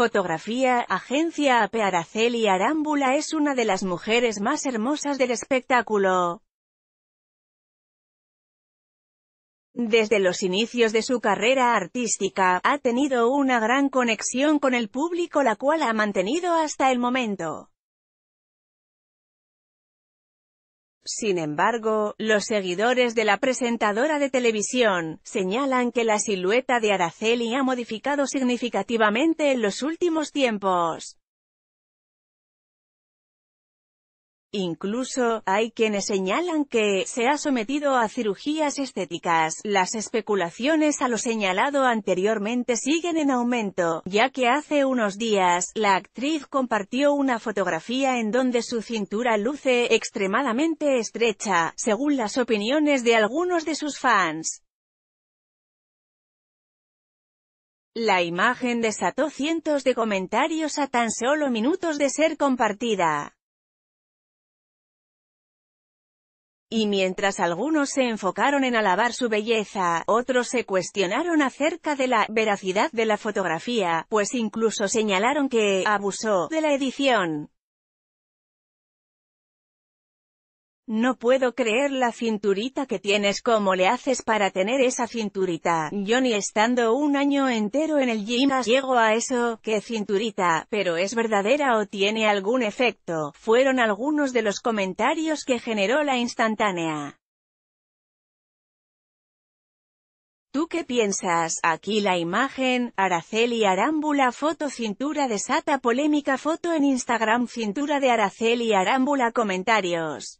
Fotografía, agencia Ape Araceli Arámbula es una de las mujeres más hermosas del espectáculo. Desde los inicios de su carrera artística, ha tenido una gran conexión con el público la cual ha mantenido hasta el momento. Sin embargo, los seguidores de la presentadora de televisión, señalan que la silueta de Araceli ha modificado significativamente en los últimos tiempos. Incluso, hay quienes señalan que, se ha sometido a cirugías estéticas. Las especulaciones a lo señalado anteriormente siguen en aumento, ya que hace unos días, la actriz compartió una fotografía en donde su cintura luce extremadamente estrecha, según las opiniones de algunos de sus fans. La imagen desató cientos de comentarios a tan solo minutos de ser compartida. Y mientras algunos se enfocaron en alabar su belleza, otros se cuestionaron acerca de la veracidad de la fotografía, pues incluso señalaron que abusó de la edición. No puedo creer la cinturita que tienes, cómo le haces para tener esa cinturita. yo ni estando un año entero en el gym, llego a eso, qué cinturita, pero es verdadera o tiene algún efecto, fueron algunos de los comentarios que generó la instantánea. ¿Tú qué piensas? Aquí la imagen, Araceli Arámbula foto cintura Sata polémica foto en Instagram cintura de Araceli Arámbula comentarios.